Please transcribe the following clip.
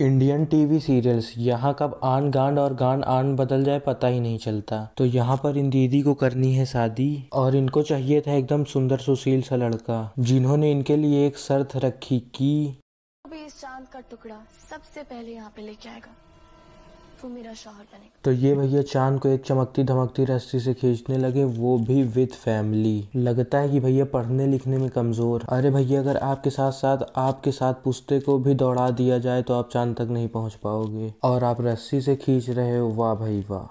Indian TV serials यहाँ कब आन गांड और गांड आन बदल जाए पता ही नहीं चलता तो यहाँ पर इन दीदी को करनी है शादी और इनको चाहिए था एकदम सुंदर सुशील सा लड़का जिन्होंने इनके लिए एक शर्त रखी की अभी इस चांद का टुकड़ा सबसे पहले यहाँ पे लेके आएगा तो ये भैया चांद को एक चमकती धमकती रस्सी से खींचने लगे वो भी विद फैमिली लगता है कि भैया पढ़ने लिखने में कमज़ोर अरे भैया अगर आपके साथ साथ आपके साथ पुस्ते को भी दौड़ा दिया जाए तो आप चांद तक नहीं पहुँच पाओगे और आप रस्सी से खींच रहे हो वाह भाई वाह